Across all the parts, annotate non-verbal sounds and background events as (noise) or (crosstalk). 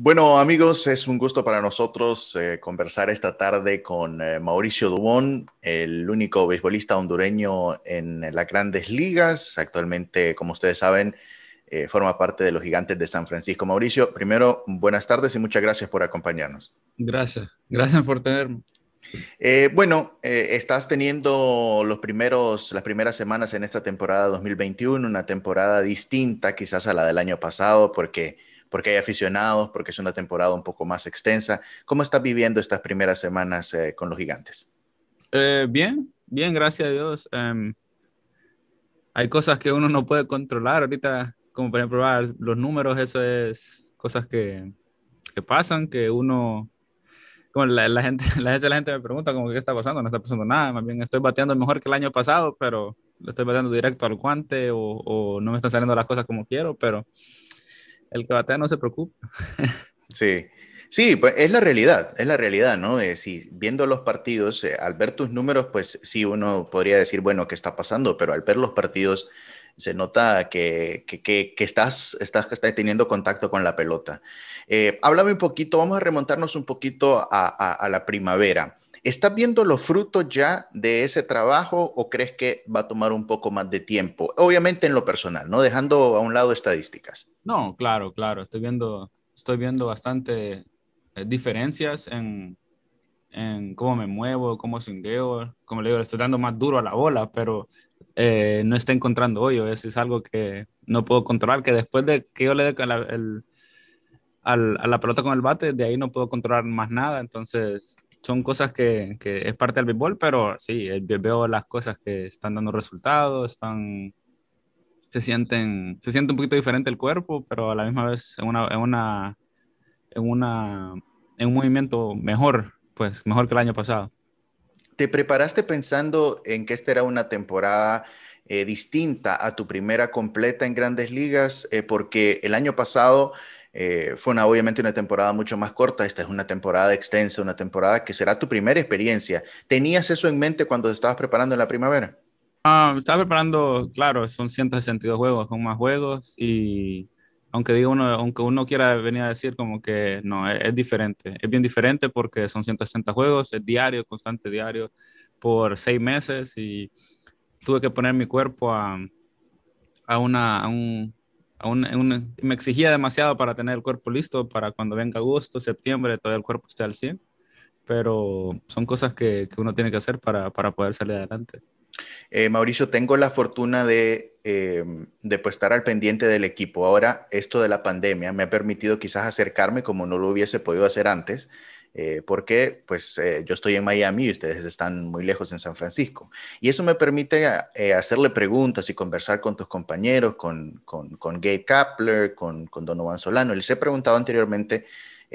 Bueno, amigos, es un gusto para nosotros eh, conversar esta tarde con eh, Mauricio Dubón, el único beisbolista hondureño en eh, las grandes ligas. Actualmente, como ustedes saben, forma parte de los gigantes de San Francisco. Mauricio, primero, buenas tardes y muchas gracias por acompañarnos. Gracias, gracias por tenerme. bueno, estás teniendo los primeros, las primeras semanas en esta temporada 2021, una temporada distinta quizás a la del año pasado, porque porque hay aficionados, porque es una temporada un poco más extensa. ¿Cómo estás viviendo estas primeras semanas eh, con los gigantes? Eh, bien, bien, gracias a Dios. Em, hay cosas que uno no puede controlar ahorita, como por ejemplo ah, los números, eso es cosas que, pasan, que uno como (laughs) la, gente, la gente, me pregunta como qué está pasando, no está pasando nada, más bien estoy bateando mejor que el año pasado, pero lo estoy bateando directo al guante o, o no me están saliendo las cosas como quiero, pero el que batea no se preocupa. Sí. Sí, pues es la realidad, es la realidad, ¿no? si viendo los partidos, eh, al ver tus números, pues sí, uno podría decir, bueno, ¿qué está pasando? Pero al ver los partidos, se nota que, estás, estás, estás, teniendo contacto con la pelota. Eh, háblame un poquito, vamos a remontarnos un poquito a, a la primavera. ¿Estás viendo los frutos ya de ese trabajo o crees que va a tomar un poco más de tiempo? Obviamente en lo personal, ¿no? Dejando a un lado estadísticas. No, claro, claro. Estoy viendo, estoy viendo bastante eh, diferencias en, en, cómo me muevo, cómo swingueo. Como le digo, estoy dando más duro a la bola, pero eh, no está encontrando hoyo. Eso es algo que no puedo controlar, que después de que yo le dé al, a la pelota con el bate, de ahí no puedo controlar más nada. Entonces, son cosas que, que es parte del béisbol, pero sí, eh, veo las cosas que están dando resultados, están se sienten, se siente un poquito diferente el cuerpo, pero a la misma vez en una, en una, en un movimiento mejor, pues mejor que el año pasado. ¿Te preparaste pensando en que esta era una temporada eh, distinta a tu primera completa en grandes ligas? Eh, porque el año pasado eh, fue una, obviamente una temporada mucho más corta, esta es una temporada extensa, una temporada que será tu primera experiencia. ¿Tenías eso en mente cuando te estabas preparando en la primavera? Ah, estaba preparando, claro, son 162 juegos, son más juegos y aunque diga uno, aunque uno quiera venir a decir como que no, e, es, diferente, es bien diferente porque son 160 juegos, es diario, constante diario, por seis meses y tuve que poner mi cuerpo a, a una, a un, a me exigía demasiado para tener el cuerpo listo para cuando venga agosto, septiembre, todo el cuerpo esté al 100, pero son cosas que, que uno tiene que hacer para, para poder salir adelante. Eh, Mauricio, tengo la fortuna de, eh, pues, estar al pendiente del equipo. Ahora, esto de la pandemia me ha permitido quizás acercarme como no lo hubiese podido hacer antes, eh, porque pues yo estoy en Miami y ustedes están muy lejos en San Francisco. Y eso me permite hacerle preguntas y conversar con tus compañeros, con, con, con Gabe Kapler, con, con, Donovan Solano. Les he preguntado anteriormente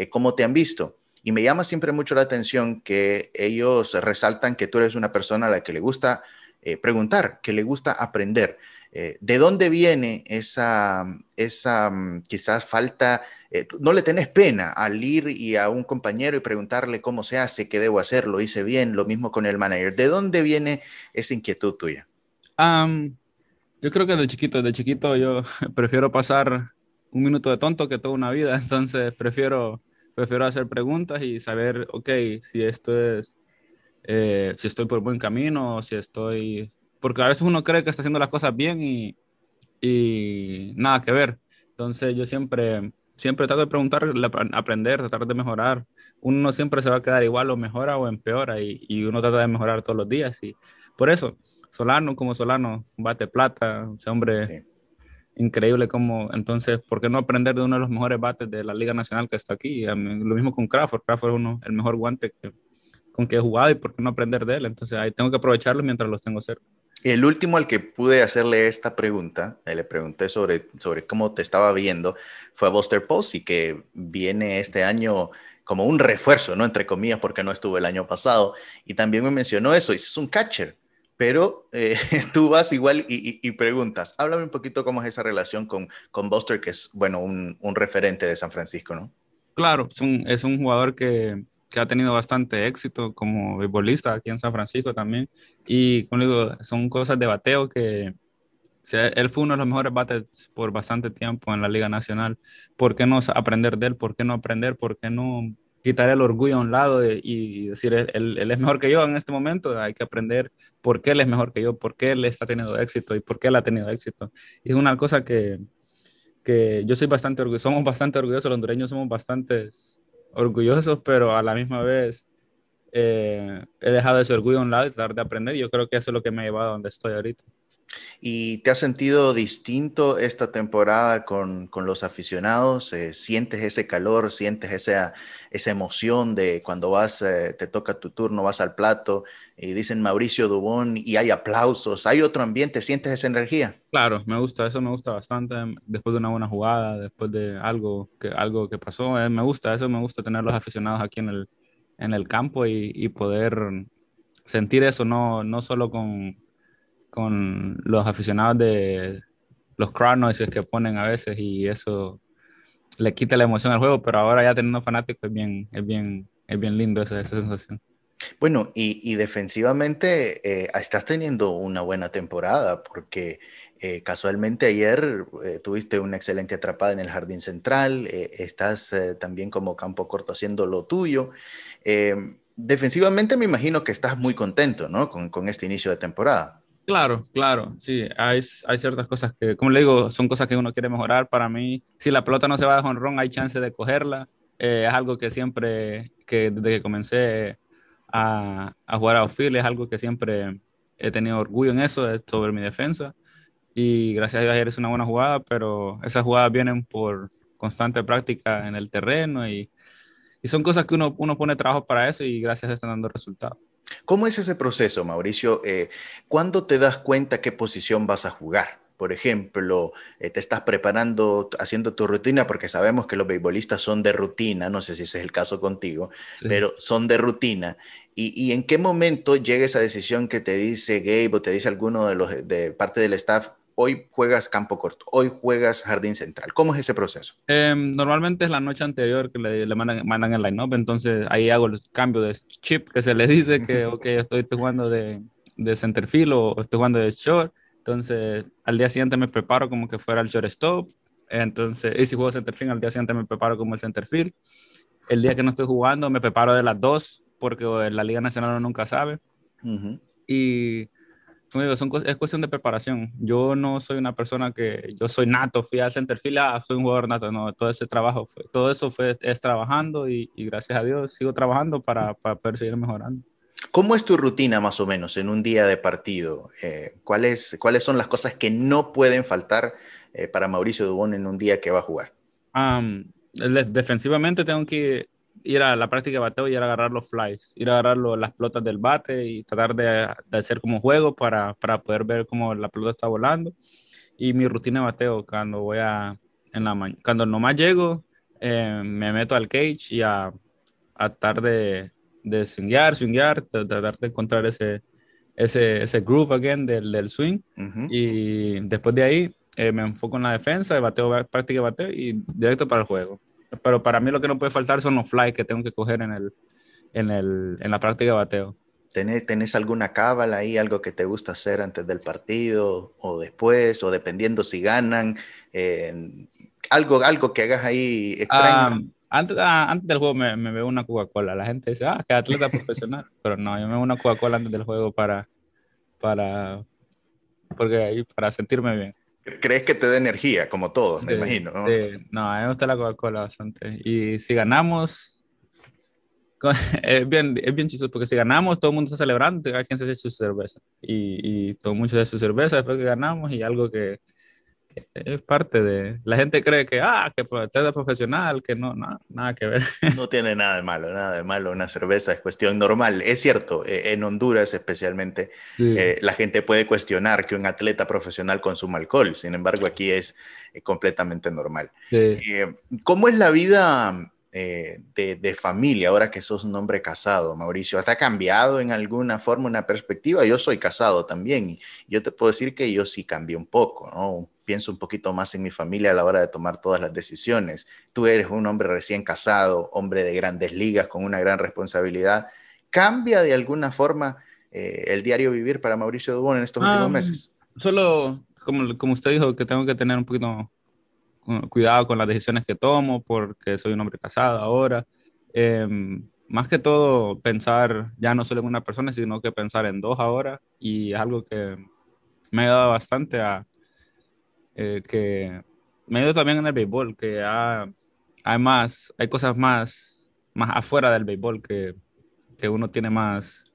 cómo te han visto. Y me llama siempre mucho la atención que ellos resaltan que tú eres una persona a la que le gusta eh, preguntar, que le gusta aprender. Eh, ¿De dónde viene esa, esa mm, quizás falta? Eh, no le tenés pena al ir y a un compañero y preguntarle cómo se hace, qué debo hacer, lo hice bien, lo mismo con el manager. ¿De dónde viene esa inquietud tuya? yo creo que de chiquito, de chiquito yo (laughs) prefiero pasar un minuto de tonto que toda una vida, (laughs) entonces prefiero, prefiero hacer preguntas y saber, ok, si esto es eh, si estoy por buen camino, si estoy... Porque a veces uno cree que está haciendo las cosas bien y, y nada que ver. Entonces yo siempre, siempre trato de preguntar, aprender, tratar de mejorar. Uno siempre se va a quedar igual o mejora o empeora y, uno trata de mejorar todos los días. Y por eso, Solano como Solano, bate plata, ese hombre increíble como... Entonces, ¿por qué no aprender de uno de los mejores bates de la Liga Nacional que está aquí? lo mismo con Crawford. Crawford es uno, el mejor guante que con qué he jugado y por qué no aprender de él. Entonces ahí tengo que aprovecharlo mientras los tengo cerca. El último al que pude hacerle esta pregunta, eh, le pregunté sobre, sobre cómo te estaba viendo, fue a Buster Posey, que viene este año como un refuerzo, ¿no? Entre comillas, porque no estuvo el año pasado. Y también me mencionó eso, es un catcher, pero eh, (laughs) tú vas igual y, preguntas. Háblame un poquito cómo es esa relación con, con Buster, que es, bueno, un, referente de San Francisco, ¿no? Claro, es un jugador que que ha tenido bastante éxito como beisbolista aquí en San Francisco también. Y como digo, son cosas de bateo que él fue uno de los mejores bates por bastante tiempo en la Liga Nacional. ¿Por qué no aprender de él? ¿Por qué no aprender? ¿Por qué no quitar el orgullo a un lado y decir, él, es mejor que yo en este momento? Hay que aprender por qué él es mejor que yo, por qué él está teniendo éxito y por qué él ha tenido éxito. Y es una cosa que, que yo soy bastante orgulloso, somos bastante orgullosos, los hondureños somos bastantes orgullosos, pero a la misma vez eh, he dejado ese orgullo a un lado y tratar de aprender. Yo creo que eso es lo que me ha llevado a donde estoy ahorita. ¿Y te has sentido distinto esta temporada con, los aficionados? Eh, ¿Sientes ese calor? ¿Sientes esa, esa emoción de cuando vas, eh, te toca tu turno, vas al plato y dicen Mauricio Dubón y hay aplausos? ¿Hay otro ambiente? ¿Sientes esa energía? Claro, me gusta, eso me gusta bastante. Después de una buena jugada, después de algo que, algo que pasó, eh, me gusta, eso me gusta tener los aficionados aquí en el, en el campo y, y poder sentir eso, no, no solo con con los aficionados de los crowd que ponen a veces y eso le quita la emoción al juego, pero ahora ya teniendo fanáticos es bien, es bien, es bien lindo esa, esa sensación. Bueno, y, defensivamente eh, estás teniendo una buena temporada porque eh, casualmente ayer eh, tuviste una excelente atrapada en el jardín central, estás también como campo corto haciendo lo tuyo. defensivamente me imagino que estás muy contento ¿no? con, con este inicio de temporada. Claro, claro, sí, hay, hay ciertas cosas que, como le digo, son cosas que uno quiere mejorar. Para mí, si la pelota no se va de jonrón, hay chance de cogerla. Eh, es algo que siempre, que desde que comencé a, jugar a outfield, es algo que siempre he tenido orgullo en eso, sobre mi defensa. Y gracias a Dios ayer es una buena jugada, pero esas jugadas vienen por constante práctica en el terreno y, son cosas que uno, uno pone trabajo para eso y gracias a eso están dando resultados. ¿Cómo es ese proceso, Mauricio? Eh, ¿Cuándo te das cuenta qué posición vas a jugar? Por ejemplo, eh, te estás preparando, haciendo tu rutina, porque sabemos que los beisbolistas son de rutina, no sé si ese es el caso contigo, pero son de rutina. Y, en qué momento llega esa decisión que te dice Gabe o te dice alguno de los de parte del staff, hoy juegas campo corto, hoy juegas jardín central. ¿Cómo es ese proceso? Em, normalmente es la noche anterior que le, mandan, el line-up, entonces ahí hago los cambios de chip que se le dice que, (laughs) ok, estoy, jugando de, centerfield o estoy jugando de short. Entonces, al día siguiente me preparo como que fuera el shortstop. Entonces, y si juego centerfield, al día siguiente me preparo como el centerfield. El día que no estoy jugando, me preparo de las dos, porque la Liga Nacional nunca sabe. Y es cuestión de preparación. Yo no soy una persona que, yo soy nato, fui al center fila, ah, soy un jugador nato, no, todo ese trabajo, fue, todo eso fue, es trabajando y, gracias a Dios sigo trabajando para, poder seguir mejorando. ¿Cómo es tu rutina más o menos en un día de partido? Eh, ¿cuáles, ¿Cuáles son las cosas que no pueden faltar eh, para Mauricio Dubón en un día que va a jugar? defensivamente tengo que ir a la práctica de bateo y ir a agarrar los flies, ir a agarrar las pelotas del bate y tratar de, de hacer como juego para, poder ver cómo la pelota está volando. Y mi rutina de bateo cuando voy a, en la cuando nomás llego, eh, me meto al cage y a, tratar de, de swinguear, tratar de encontrar ese, ese, groove again del, swing. Y después de ahí eh, me enfoco en la defensa, de bateo, práctica de bateo y directo para el juego. Pero para mí lo que no puede faltar son los flies que tengo que coger en, el, en, el, en la práctica de bateo. ¿Tenés, ¿Tenés, alguna cábala ahí, algo que te gusta hacer antes del partido o después, o dependiendo si ganan? algo, algo que hagas ahí extraño. Ah, antes, ah, antes, del juego me, me veo una Coca-Cola. La gente dice, ah, que atleta profesional. (laughs) Pero no, yo me veo una Coca-Cola antes del juego para, para, porque ahí, para sentirme bien. Crees que te da energía, como todos, me imagino. ¿no? Sí. no, me gusta la Coca-Cola bastante. Y si ganamos, (laughs) es bien, es bien chistoso, porque si ganamos, todo el mundo está celebrando, cada quien se hace su cerveza. Y, y todo mucho de su cerveza después que ganamos y algo que, es parte de... La gente cree que, ah, que puede es profesional, que no, nada, que ver. No tiene nada de malo, nada de malo. Una cerveza es cuestión normal. Es cierto, e, en Honduras especialmente, eh, la gente puede cuestionar que un atleta profesional consuma alcohol. Sin embargo, aquí es eh, completamente normal. Eh, ¿Cómo es la vida de, familia ahora que sos un hombre casado, Mauricio? ¿Te ha cambiado en alguna forma una perspectiva? Yo soy casado también y yo te puedo decir que yo sí cambié un poco, ¿no? pienso un poquito más en mi familia a la hora de tomar todas las decisiones. Tú eres un hombre recién casado, hombre de grandes ligas, con una gran responsabilidad. ¿Cambia de alguna forma eh, el diario vivir para Mauricio Dubón en estos ah, últimos meses? Solo, como, como usted dijo, que tengo que tener un poquito cuidado con las decisiones que tomo porque soy un hombre casado ahora. Em, más que todo, pensar ya no solo en una persona, sino que pensar en dos ahora y es algo que me ha dado bastante a eh, que me ayuda también en el béisbol, que además hay hay cosas más, más afuera del béisbol que, que uno tiene más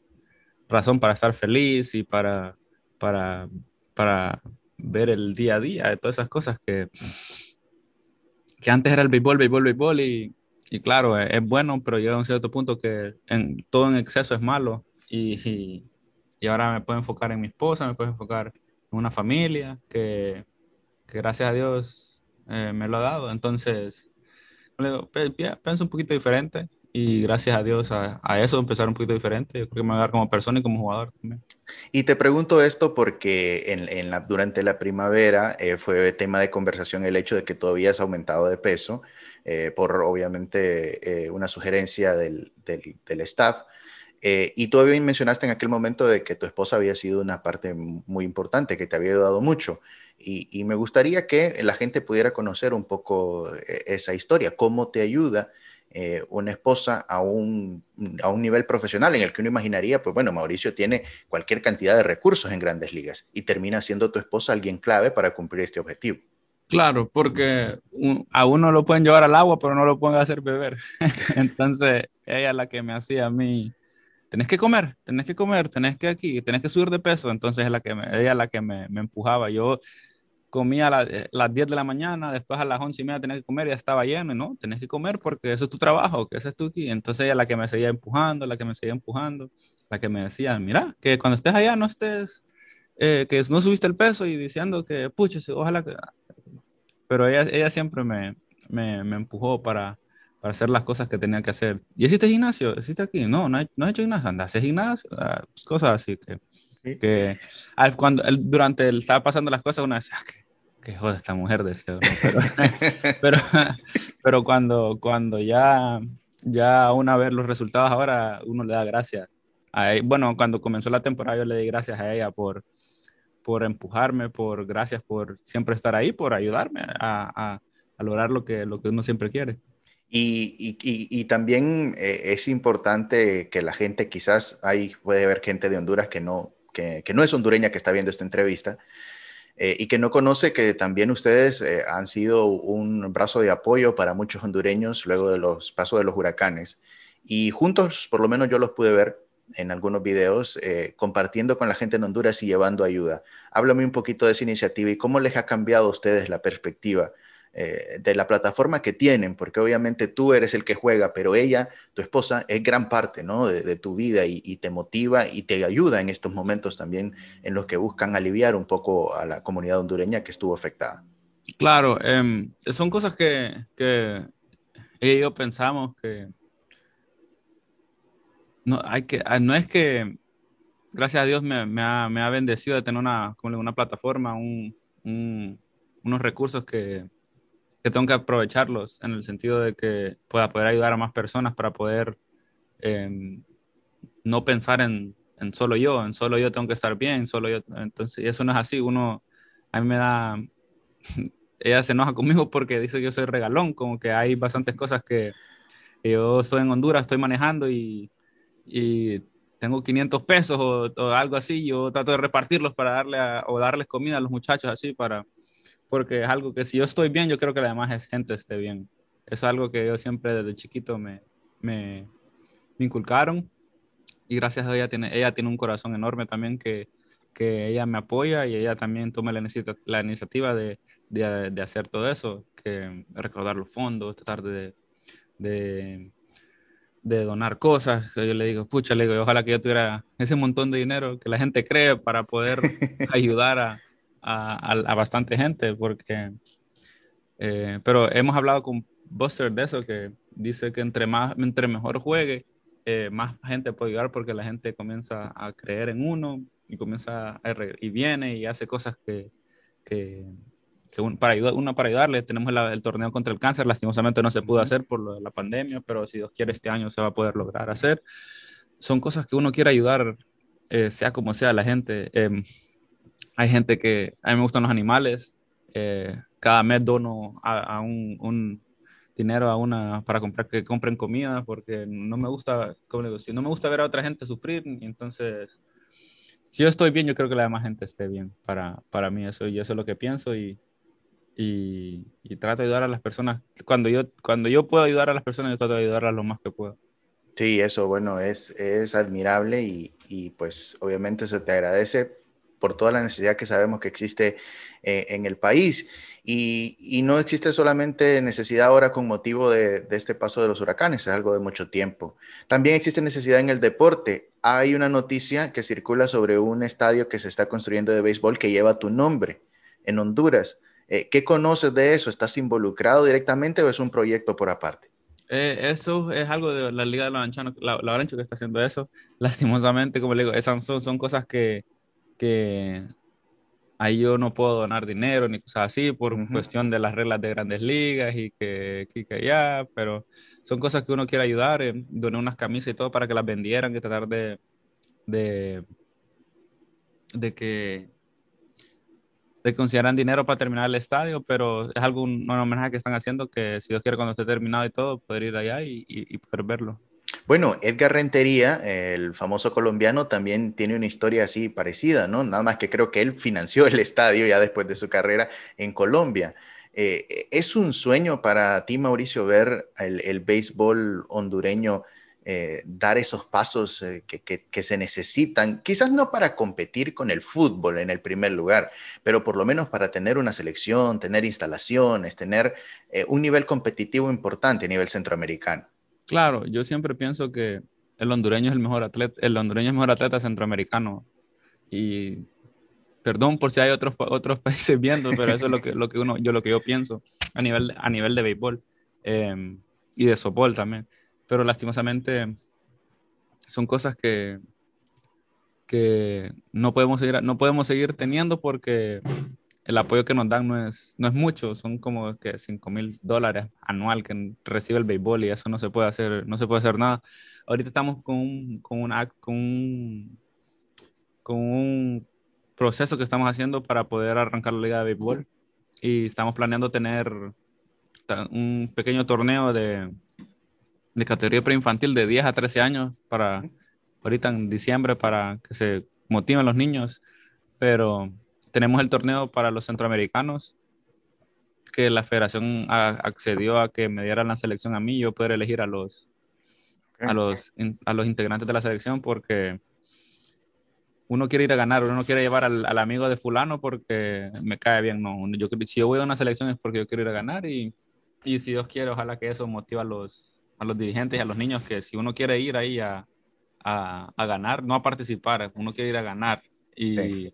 razón para estar feliz y para, para, para ver el día a día, de todas esas cosas que, que antes era el béisbol, béisbol, béisbol y, y claro, e-, es, bueno, pero llega a un cierto punto que en, todo en exceso es malo y, y, ahora me puedo enfocar en mi esposa, me puedo enfocar en una familia que, que gracias a Dios eh, me lo ha dado. Entonces, pienso un poquito diferente y gracias a Dios a, eso empezar un poquito diferente. Yo creo que me va a dar como persona y como jugador también. Y te pregunto esto porque en, la, durante la primavera eh, fue tema de conversación el hecho de que todavía has aumentado de peso eh, por obviamente una sugerencia del, del staff. y todavía mencionaste en aquel momento de que tu esposa había sido una parte muy importante, que te había ayudado mucho. Y, me gustaría que la gente pudiera conocer un poco eh, esa historia, cómo te ayuda eh, una esposa a un, a un nivel profesional en el que uno imaginaría, pues bueno, Mauricio tiene cualquier cantidad de recursos en grandes ligas y termina siendo tu esposa alguien clave para cumplir este objetivo. Claro, porque a uno lo pueden llevar al agua, pero no lo pueden hacer beber. (laughs) Entonces, ella es la que me hacía a mí tenés que comer, tenés que comer, tenés que aquí, tenés que subir de peso. Entonces es la que me, ella la que me, empujaba. Yo comía a eh, las 10 de la mañana, después a las 11 y media tenía que comer, ya estaba lleno, ¿no? Tenés que comer porque eso es tu trabajo, que eso es tu aquí. Entonces ella la que me seguía empujando, la que me seguía empujando, la que me decía, mira, que cuando estés allá no estés, eh, que no subiste el peso y diciendo que, pucha, ojalá que... Pero ella, ella siempre me, me empujó para, para hacer las cosas que tenía que hacer. ¿Y hiciste gimnasio? ¿Hiciste aquí? No, no, he, hecho gimnasio. Anda, haces gimnasio, ah, pues, cosas así que... que cuando durante él estaba pasando las cosas, una decía, ah, que qué joda esta mujer, deseo. (laughs) Pero, pero, cuando, cuando ya, ya una ver los resultados ahora, uno le da gracias. A e-, Bueno, cuando comenzó la temporada yo le di gracias a ella por, por empujarme, por gracias por siempre estar ahí, por ayudarme a, a, a lograr lo que, lo que uno siempre quiere. Y, también eh, es importante que la gente, quizás ahí puede haber gente de Honduras que no, que, no es hondureña que está viendo esta entrevista, eh, y que no conoce que también ustedes eh, han sido un brazo de apoyo para muchos hondureños luego de los pasos de los huracanes. Y juntos, por lo menos yo los pude ver en algunos videos, compartiendo con la gente en Honduras y llevando ayuda. Háblame un poquito de esa iniciativa y cómo les ha cambiado a ustedes la perspectiva eh, de la plataforma que tienen, porque obviamente tú eres el que juega, pero ella, tu esposa, es gran parte ¿no? de, tu vida y, te motiva y te ayuda en estos momentos también en los que buscan aliviar un poco a la comunidad hondureña que estuvo afectada. Claro, em, son cosas que, que pensamos que no, hay que, ah, no es que, gracias a Dios me, ha, me ha, bendecido de tener una, una plataforma, unos recursos que, tengo que aprovecharlos en el sentido de que pueda poder ayudar a más personas para poder em, no pensar en, en, solo yo, en solo yo tengo que estar bien, solo yo. Entonces, eso no es así. Uno, a mí me da. (laughs) Ella se enoja conmigo porque dice que yo soy regalón, como que hay bastantes cosas que, yo estoy en Honduras, estoy manejando y, y tengo 500 pesos o, algo así, yo trato de repartirlos para darle o darles comida a los muchachos así para porque es algo que si yo estoy bien, yo creo que la demás gente esté bien. es algo que yo siempre desde chiquito me, me, inculcaron y gracias a ella tiene, ella tiene un corazón enorme también que, que ella me apoya y ella también toma la, iniciativa de, hacer todo eso, que recordar los fondos, tratar de, de, donar cosas, que yo le digo, pucha, le digo, ojalá que yo tuviera ese montón de dinero que la gente cree para poder (laughs) ayudar a, a, bastante gente, porque, eh, pero hemos hablado con Buster de eso, que dice que entre, más, entre mejor juegue, eh, más gente puede ayudar porque la gente comienza a creer en uno y comienza a y viene y hace cosas que, que, para ayudar, uno para ayudarle. Tenemos el torneo contra el cáncer, lastimosamente no se pudo hacer por lo de la pandemia, pero si Dios quiere este año se va a poder lograr hacer. Son cosas que uno quiere ayudar, eh, sea como sea, la gente. Em, hay gente que, a mí me gustan los animales, eh, cada mes dono a, un, dinero a una para comprar que compren comida porque no me gusta como digo, si no me gusta ver a otra gente sufrir entonces si yo estoy bien yo creo que la demás gente esté bien para, para mí eso y eso es lo que pienso y, y, trato de ayudar a las personas cuando yo cuando yo puedo ayudar a las personas yo trato de ayudarlas lo más que puedo sí eso bueno es es admirable y, y pues obviamente se te agradece por toda la necesidad que sabemos que existe eh, en el país. Y, no existe solamente necesidad ahora con motivo de, este paso de los huracanes, es algo de mucho tiempo. También existe necesidad en el deporte. Hay una noticia que circula sobre un estadio que se está construyendo de béisbol que lleva tu nombre en Honduras. Eh, ¿Qué conoces de eso? ¿Estás involucrado directamente o es un proyecto por aparte? Eh, eso es algo de la Liga de los la, la que está haciendo eso. (laughs) Lastimosamente, como le digo, son cosas que, que ahí yo no puedo donar dinero ni cosas así por cuestión de las reglas de grandes ligas y que, allá ya, pero son cosas que uno quiere ayudar. Eh, donar unas camisas y todo para que las vendieran, que tratar de, de, de que de consideran dinero para terminar el estadio, pero es algo, un, homenaje que están haciendo que si Dios quiere cuando esté terminado y todo, poder ir allá y, y poder verlo. Bueno, Edgar Rentería, el famoso colombiano, también tiene una historia así parecida, ¿no? Nada más que creo que él financió el (laughs) estadio ya después de su carrera en Colombia. Eh, e, ¿Es un sueño para ti, Mauricio, ver el, béisbol hondureño eh, dar esos pasos eh, que, que, se necesitan? Quizás no para competir con el fútbol en el primer lugar, pero por lo menos para tener una selección, tener instalaciones, tener un nivel competitivo importante a nivel centroamericano. Claro, yo siempre pienso que el hondureño es el mejor atleta, el hondureño es el mejor atleta centroamericano. Y perdón por si hay otros, otros (laughs) países viendo, pero eso es lo que, lo que uno, yo lo que yo pienso a nivel, a nivel de béisbol em, y de softball también. Pero lastimosamente son cosas que, que no podemos seguir, no podemos seguir teniendo porque el apoyo que nos dan no es, no es mucho, son como que 5 mil dólares anual que recibe el béisbol y eso no se puede hacer, no se puede hacer nada. Ahorita estamos con un, con, un, con un proceso que estamos haciendo para poder arrancar la liga de béisbol y estamos planeando tener un pequeño torneo de, de categoría preinfantil de 10 a 13 años para ahorita en diciembre para que se motiven los niños, pero tenemos el torneo para los centroamericanos, que la federación accedió a que me dieran la selección a mí, yo poder elegir a los, a los, a los integrantes de la selección, porque uno quiere ir a ganar, uno no quiere llevar al, amigo de fulano porque me cae bien, no. Yo, si yo voy a una selección es porque yo quiero ir a ganar y, y si Dios quiere, ojalá que eso motive a los, a los dirigentes a los niños que si uno quiere ir ahí a, a, a ganar, no a participar, uno quiere ir a ganar. Y,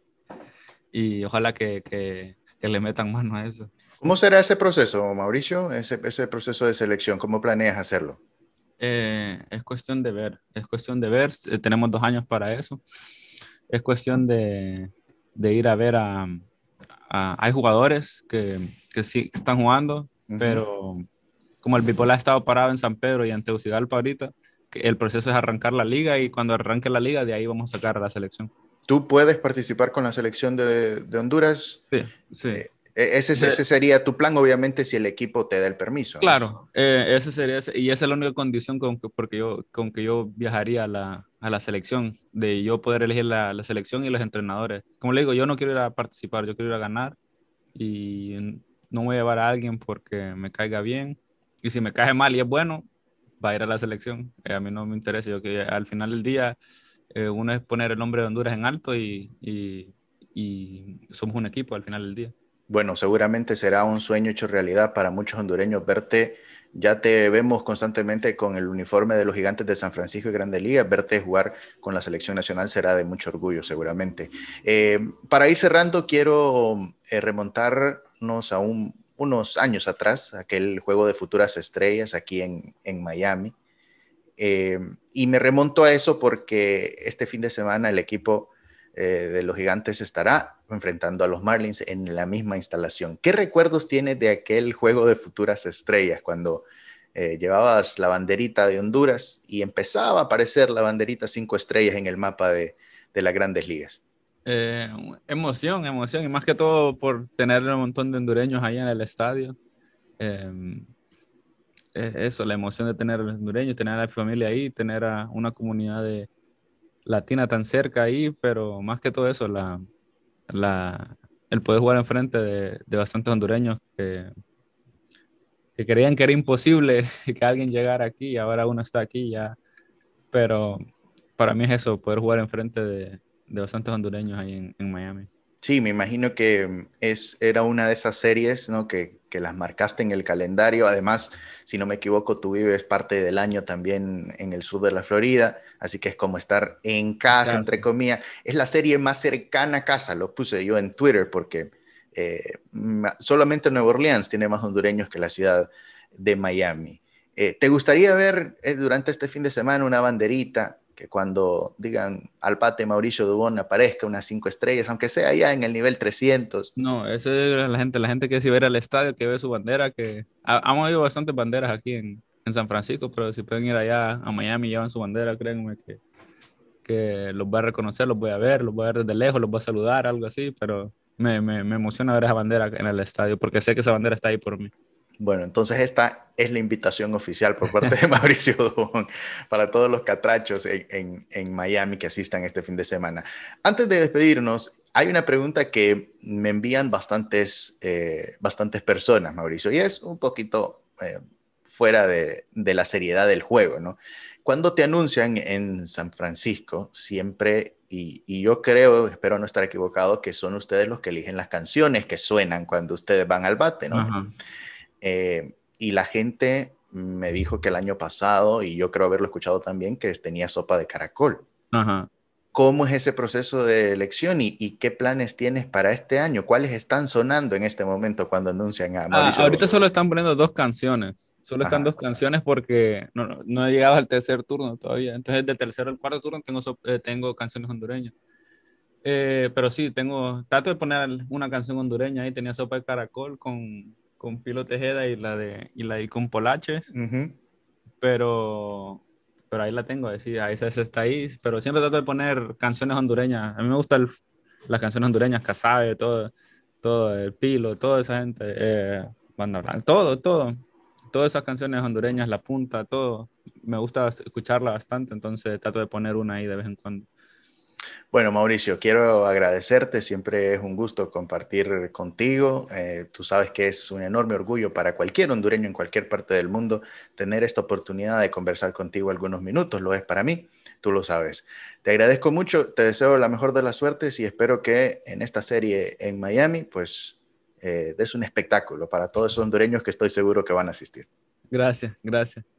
y ojalá que, que, le metan mano a eso. ¿Cómo será ese proceso, Mauricio? Ese, ese proceso de selección, ¿cómo planeas hacerlo? Eh, es cuestión de ver, es cuestión de ver, eh, tenemos dos años para eso, es cuestión de, de ir a ver a, hay jugadores que, que sí están jugando, pero como el bipolar ha estado parado en San Pedro y en Tegucigalpa ahorita, el proceso es arrancar la liga y cuando arranque la liga de ahí vamos a sacar a la selección tú puedes participar con la selección de, Honduras. Sí, sí. Eh, e-, ese, ese, sería tu plan, obviamente, si el equipo te da el permiso. Claro, eh, ese sería, y esa es la única condición con que, porque yo, con que yo viajaría a la, a la selección, de yo poder elegir la, la, selección y los entrenadores. Como le digo, yo no quiero ir a participar, yo quiero ir a ganar y no voy a llevar a alguien porque me caiga bien. Y si me cae mal y es bueno, va a ir a la selección. Eh, a mí no me interesa, yo que al final del día eh, uno es poner el nombre de Honduras en alto y, somos un equipo al final del día. Bueno, seguramente será un sueño hecho realidad para muchos hondureños verte. Ya te vemos constantemente con el uniforme de los gigantes de San Francisco y Grande Liga. Verte jugar con la selección nacional será de mucho orgullo, seguramente. Eh, para ir cerrando, quiero eh, remontarnos a unos años atrás, aquel juego de futuras estrellas aquí en Miami. Eh, y me remonto a eso porque este fin de semana el equipo eh, de los gigantes estará enfrentando a los Marlins en la misma instalación. ¿Qué recuerdos tienes de aquel juego de futuras estrellas cuando eh, llevabas la banderita de Honduras y empezaba a aparecer la banderita cinco estrellas en el mapa de, las grandes ligas? emoción, emoción, y más que todo por tener un montón de hondureños ahí en el estadio eso, la emoción de tener los hondureños, tener a la familia ahí, tener a una comunidad latina tan cerca ahí, pero más que todo eso, la, el poder jugar enfrente de, de bastantes hondureños que, que creían que era imposible (laughs) que alguien llegara aquí y ahora uno está aquí ya. Pero para mí es eso, poder jugar enfrente de, de bastantes hondureños ahí en, Miami. Sí, me imagino que es, era una de esas series ¿no? que que las marcaste en el calendario. Además, si no me equivoco, tú vives parte del año también en el sur de la Florida, así que es como estar en casa, entre comillas. Es la serie más cercana a casa, lo puse yo en Twitter porque eh, solamente Nueva Orleans tiene más hondureños que la ciudad de Miami. Eh, ¿Te gustaría ver eh, durante este fin de semana una banderita que cuando digan al Pate Mauricio Dubón aparezca unas cinco estrellas, aunque sea ya en el nivel 300. No, esa es la gente, la gente que si ver al estadio, que ve su bandera, que ha, oído bastantes banderas aquí en, en, San Francisco, pero si pueden ir allá a Miami y llevan su bandera, créanme que, que los va a reconocer, los voy a ver, los voy a ver desde lejos, los voy a saludar, algo así, pero me, me, me emociona ver esa bandera en el estadio, porque sé que esa bandera está ahí por mí. Bueno, entonces esta es la invitación oficial por parte de (laughs) Mauricio para todos los catrachos en, Miami que asistan este fin de semana. Antes de despedirnos, hay una pregunta que me envían bastantes, eh, bastantes personas, Mauricio, y es un poquito eh, fuera de, la seriedad del juego, ¿no? Cuando te anuncian en San Francisco, siempre, y, yo creo, espero no estar equivocado, que son ustedes los que eligen las canciones que suenan cuando ustedes van al bate, ¿no? Eh, y la gente me dijo que el año pasado, y yo creo haberlo escuchado también, que tenía sopa de caracol. ¿Cómo es ese proceso de elección y, qué planes tienes para este año? ¿Cuáles están sonando en este momento cuando anuncian a ah, Mauricio? ahorita solo están poniendo dos canciones. Solo están dos canciones porque no, he llegado al tercer turno todavía. Entonces, del tercero al cuarto turno tengo, eh, tengo canciones hondureñas. Eh, pero sí, tengo, trato de poner una canción hondureña ahí, tenía sopa de caracol con con Pilo Tejeda y la de y la de con Polache. Pero pero ahí la tengo, sí, esa, esa, está ahí, pero siempre trato de poner canciones hondureñas. A mí me gustan las canciones hondureñas, Casabe, todo todo el Pilo, toda esa gente, eh, todo, todo. Todas esas canciones hondureñas, La Punta, todo, me gusta escucharla bastante, entonces trato de poner una ahí de vez en cuando. Bueno, Mauricio, quiero agradecerte, siempre es un gusto compartir contigo. Eh, tú sabes que es un enorme orgullo para cualquier hondureño en cualquier parte del mundo tener esta oportunidad de conversar contigo algunos minutos, lo es para mí, tú lo sabes. Te agradezco mucho, te deseo la mejor de las suertes y espero que en esta serie en Miami, pues eh, un espectáculo para todos esos hondureños que estoy seguro que van a asistir. Gracias, gracias.